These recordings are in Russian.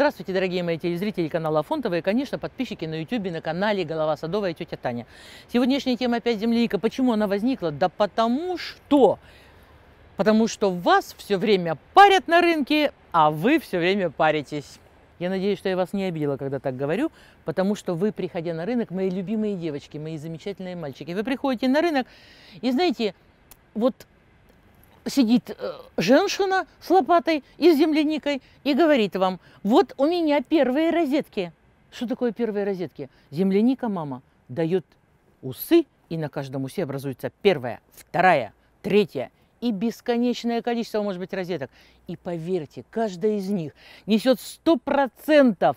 Здравствуйте, дорогие мои телезрители канала Афонтова и, конечно, подписчики на YouTube, на канале «Голова садовая тетя Таня». Сегодняшняя тема опять земляника. Почему она возникла? Да потому что... Потому что вас все время парят на рынке, а вы все время паритесь. Я надеюсь, что я вас не обидела, когда так говорю, потому что вы, приходя на рынок, мои любимые девочки, мои замечательные мальчики, вы приходите на рынок, и знаете, вот сидит э, женщина с лопатой и с земляникой и говорит вам, вот у меня первые розетки. Что такое первые розетки? Земляника мама дает усы, и на каждом усе образуется первая, вторая, третья и бесконечное количество, может быть, розеток. И поверьте, каждая из них несет 100%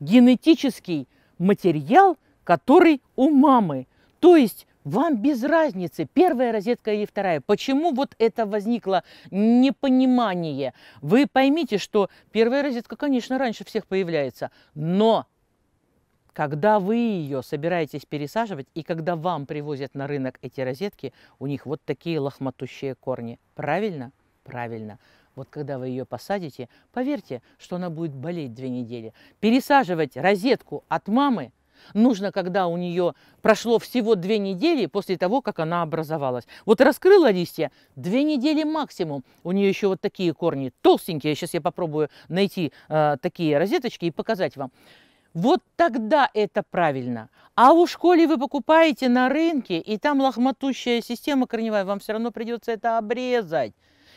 генетический материал, который у мамы. То есть вам без разницы, первая розетка или вторая. Почему вот это возникло непонимание? Вы поймите, что первая розетка, конечно, раньше всех появляется, но когда вы ее собираетесь пересаживать, и когда вам привозят на рынок эти розетки, у них вот такие лохматущие корни. Правильно? Правильно. Вот когда вы ее посадите, поверьте, что она будет болеть две недели. Пересаживать розетку от мамы – нужно, когда у нее прошло всего две недели после того, как она образовалась. Вот раскрыла листья, две недели максимум. У нее еще вот такие корни, толстенькие. Сейчас я попробую найти э, такие розеточки и показать вам. Вот тогда это правильно. А у школе вы покупаете на рынке, и там лохматущая система корневая, вам все равно придется это обрезать.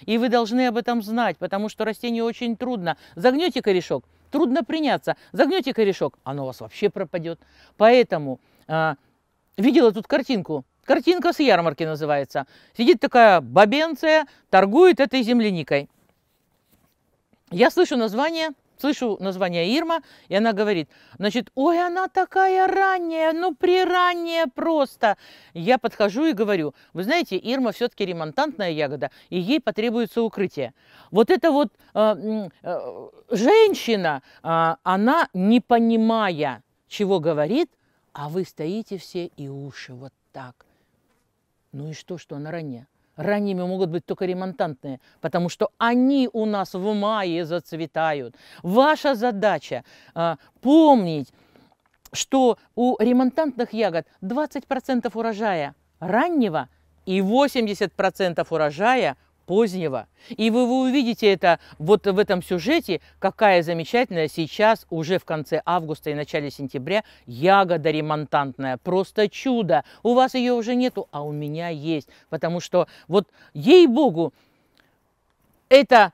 И вы должны об этом знать, потому что растению очень трудно. Загнете корешок, трудно приняться. Загнете корешок, оно у вас вообще пропадет. Поэтому а, видела тут картинку. Картинка с ярмарки называется. Сидит такая бабенция, торгует этой земляникой. Я слышу название слышу название Ирма, и она говорит, значит, ой, она такая ранняя, ну приранняя просто. Я подхожу и говорю, вы знаете, Ирма все-таки ремонтантная ягода, и ей потребуется укрытие. Вот эта вот э, э, женщина, э, она не понимая, чего говорит, а вы стоите все и уши вот так. Ну и что, что она ранняя? Ранними могут быть только ремонтантные, потому что они у нас в мае зацветают. Ваша задача а, помнить, что у ремонтантных ягод 20% урожая раннего и 80% урожая позднего. И вы, вы увидите это вот в этом сюжете, какая замечательная сейчас, уже в конце августа и начале сентября, ягода ремонтантная. Просто чудо. У вас ее уже нету, а у меня есть. Потому что вот, ей-богу, это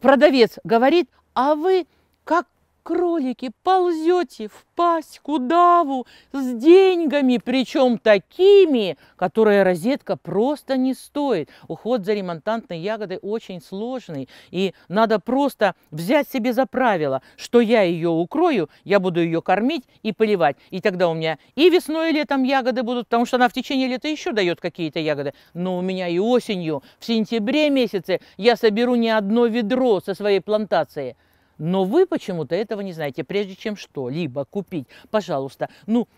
продавец говорит, а вы как кролики, ползете в пасть к удаву с деньгами, причем такими, которые розетка просто не стоит. Уход за ремонтантной ягодой очень сложный, и надо просто взять себе за правило, что я ее укрою, я буду ее кормить и поливать. И тогда у меня и весной, и летом ягоды будут, потому что она в течение лета еще дает какие-то ягоды, но у меня и осенью, в сентябре месяце я соберу не одно ведро со своей плантации – но вы почему-то этого не знаете. Прежде чем что-либо купить, пожалуйста, ну,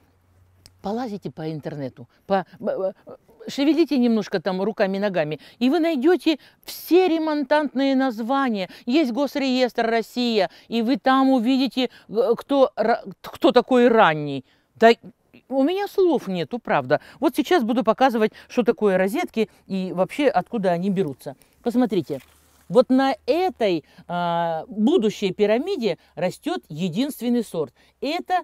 полазите по интернету, по, э, э, шевелите немножко там руками, ногами, и вы найдете все ремонтантные названия. Есть Госреестр Россия, и вы там увидите, э, кто, кто такой ранний. Да, у меня слов нету, правда. Вот сейчас буду показывать, что такое розетки и вообще откуда они берутся. Посмотрите. Вот на этой а, будущей пирамиде растет единственный сорт. Это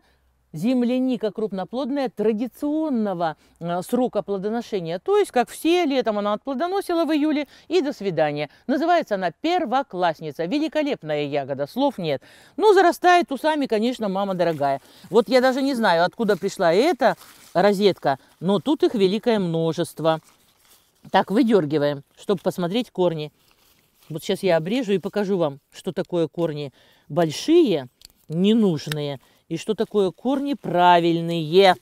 земляника крупноплодная традиционного а, срока плодоношения. То есть, как все, летом она отплодоносила в июле и до свидания. Называется она первоклассница. Великолепная ягода, слов нет. Ну, зарастает усами, конечно, мама дорогая. Вот я даже не знаю, откуда пришла эта розетка, но тут их великое множество. Так, выдергиваем, чтобы посмотреть корни. Вот сейчас я обрежу и покажу вам, что такое корни большие, ненужные, и что такое корни правильные.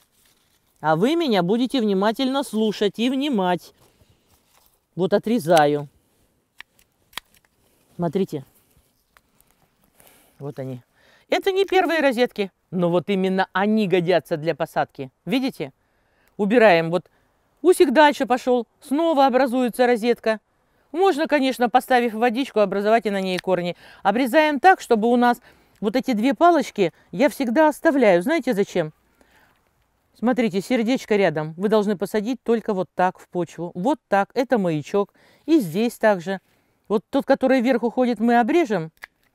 А вы меня будете внимательно слушать и внимать. Вот отрезаю. Смотрите. Вот они. Это не первые розетки, но вот именно они годятся для посадки. Видите? Убираем. Вот усик дальше пошел, снова образуется розетка. Можно, конечно, поставив водичку, образовать и на ней корни. Обрезаем так, чтобы у нас вот эти две палочки я всегда оставляю. Знаете зачем? Смотрите, сердечко рядом. Вы должны посадить только вот так в почву. Вот так. Это маячок. И здесь также. Вот тот, который вверх уходит, мы обрежем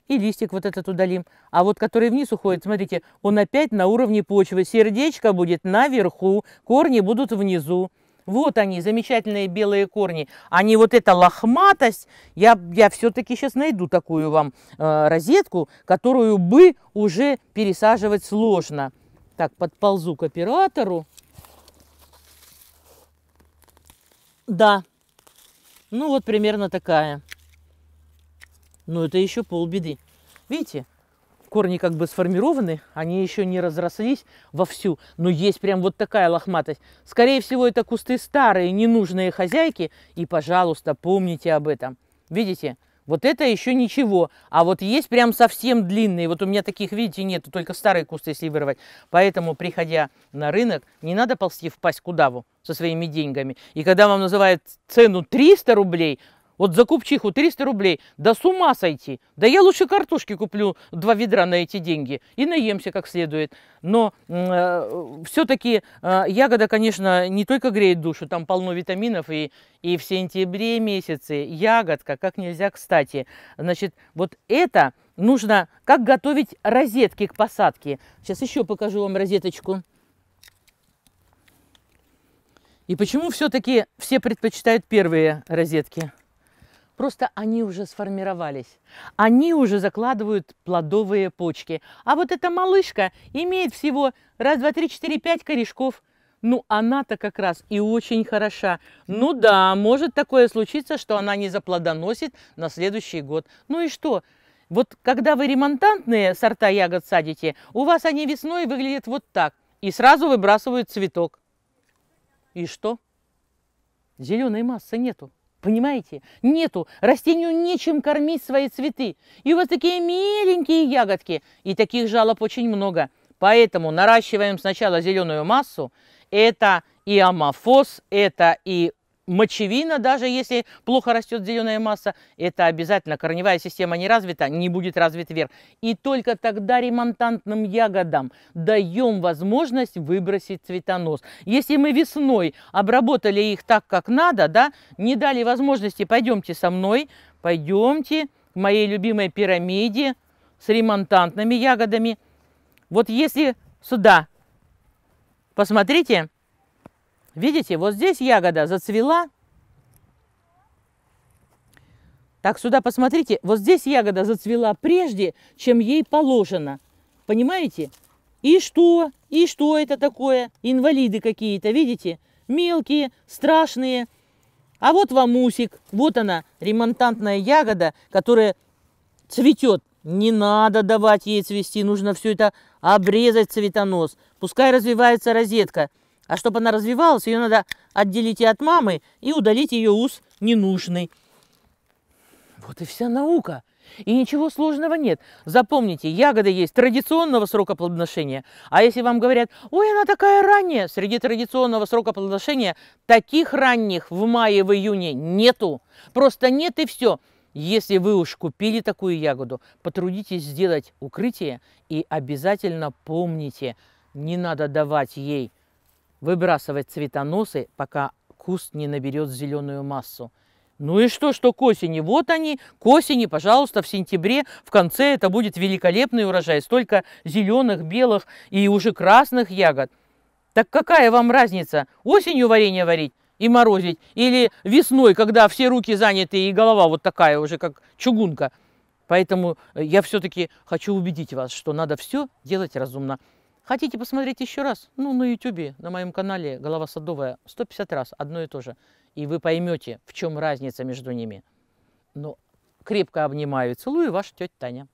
и листик вот этот удалим. А вот который вниз уходит, смотрите, он опять на уровне почвы. Сердечко будет наверху, корни будут внизу. Вот они, замечательные белые корни. Они вот эта лохматость, я, я все-таки сейчас найду такую вам э, розетку, которую бы уже пересаживать сложно. Так, подползу к оператору. Да, ну вот примерно такая. Ну это еще полбеды. Видите, корни как бы сформированы, они еще не разрослись вовсю, но есть прям вот такая лохматость. Скорее всего, это кусты старые, ненужные хозяйки, и, пожалуйста, помните об этом. Видите? Вот это еще ничего. А вот есть прям совсем длинные. Вот у меня таких, видите, нету. Только старые кусты, если вырвать. Поэтому, приходя на рынок, не надо ползти в пасть кудаву со своими деньгами. И когда вам называют цену 300 рублей, вот за купчиху 300 рублей, да с ума сойти. Да я лучше картошки куплю два ведра на эти деньги и наемся как следует. Но э, все-таки э, ягода, конечно, не только греет душу, там полно витаминов. И, и в сентябре месяце ягодка как нельзя кстати. Значит, вот это нужно, как готовить розетки к посадке. Сейчас еще покажу вам розеточку. И почему все-таки все предпочитают первые розетки? Просто они уже сформировались. Они уже закладывают плодовые почки. А вот эта малышка имеет всего раз, два, три, четыре, пять корешков. Ну, она-то как раз и очень хороша. Ну да, может такое случиться, что она не заплодоносит на следующий год. Ну и что? Вот когда вы ремонтантные сорта ягод садите, у вас они весной выглядят вот так. И сразу выбрасывают цветок. И что? Зеленой массы нету. Понимаете? Нету. Растению нечем кормить свои цветы. И у вас такие миленькие ягодки. И таких жалоб очень много. Поэтому наращиваем сначала зеленую массу. Это и амофос, это и мочевина, даже если плохо растет зеленая масса, это обязательно корневая система не развита, не будет развит вверх. И только тогда ремонтантным ягодам даем возможность выбросить цветонос. Если мы весной обработали их так, как надо, да, не дали возможности, пойдемте со мной, пойдемте к моей любимой пирамиде с ремонтантными ягодами. Вот если сюда, посмотрите, Видите, вот здесь ягода зацвела. Так, сюда посмотрите. Вот здесь ягода зацвела прежде, чем ей положено. Понимаете? И что? И что это такое? Инвалиды какие-то, видите? Мелкие, страшные. А вот вам усик. Вот она, ремонтантная ягода, которая цветет. Не надо давать ей цвести. Нужно все это обрезать цветонос. Пускай развивается розетка. А чтобы она развивалась, ее надо отделить и от мамы, и удалить ее ус ненужный. Вот и вся наука. И ничего сложного нет. Запомните, ягоды есть традиционного срока плодоношения. А если вам говорят, ой, она такая ранняя, среди традиционного срока плодоношения таких ранних в мае, в июне нету. Просто нет и все. Если вы уж купили такую ягоду, потрудитесь сделать укрытие и обязательно помните, не надо давать ей выбрасывать цветоносы, пока куст не наберет зеленую массу. Ну и что, что к осени? Вот они, к осени, пожалуйста, в сентябре, в конце это будет великолепный урожай. Столько зеленых, белых и уже красных ягод. Так какая вам разница, осенью варенье варить и морозить, или весной, когда все руки заняты и голова вот такая уже, как чугунка. Поэтому э, я все-таки хочу убедить вас, что надо все делать разумно. Хотите посмотреть еще раз? Ну, на YouTube, на моем канале «Голова садовая» 150 раз, одно и то же. И вы поймете, в чем разница между ними. Ну, крепко обнимаю и целую, ваша тетя Таня.